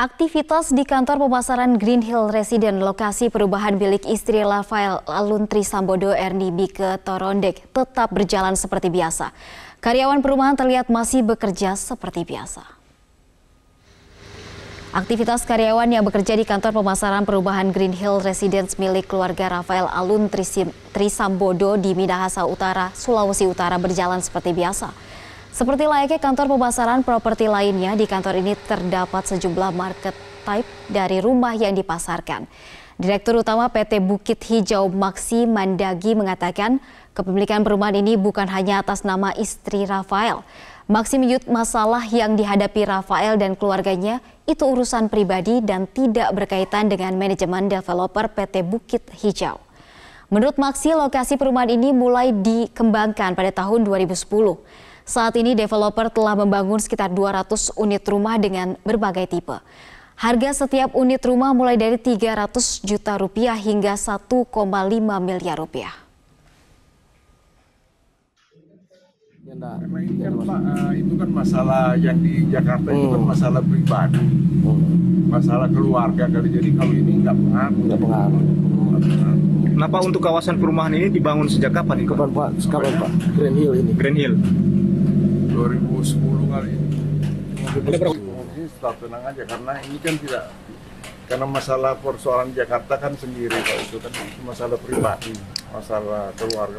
Aktivitas di kantor pemasaran Green Hill Resident lokasi perubahan milik istri Rafael Aluntri Sambodo Erni Bike Torondek tetap berjalan seperti biasa. Karyawan perumahan terlihat masih bekerja seperti biasa. Aktivitas karyawan yang bekerja di kantor pemasaran perubahan Green Hill Residence milik keluarga Rafael Alun Trisambodo di Minahasa Utara, Sulawesi Utara berjalan seperti biasa. Seperti layaknya kantor pemasaran properti lainnya, di kantor ini terdapat sejumlah market type dari rumah yang dipasarkan. Direktur Utama PT Bukit Hijau Maksi Mandagi mengatakan kepemilikan perumahan ini bukan hanya atas nama istri Rafael. Maksi menyebut masalah yang dihadapi Rafael dan keluarganya itu urusan pribadi dan tidak berkaitan dengan manajemen developer PT Bukit Hijau. Menurut Maksi, lokasi perumahan ini mulai dikembangkan pada tahun 2010. Saat ini developer telah membangun sekitar 200 unit rumah dengan berbagai tipe. Harga setiap unit rumah mulai dari 300 juta rupiah hingga 1,5 miliar rupiah. ini ya, nah, kan Pak, eh, itu kan masalah yang di Jakarta itu kan hmm. masalah pribadi, hmm. masalah keluarga kali. Jadi kalau ini nggak pengaruh. Nggak pengaruh. Kenapa untuk kawasan perumahan ini dibangun sejak kapan? Kapan Pak? Sekarang Pak? Grand Hill ini. Grand Hill. 10 kali. Mungkin setelah tenang aja karena ini kan tidak karena masalah persoalan Jakarta kan sendiri kalau itu kan masalah pribadi, masalah keluarga.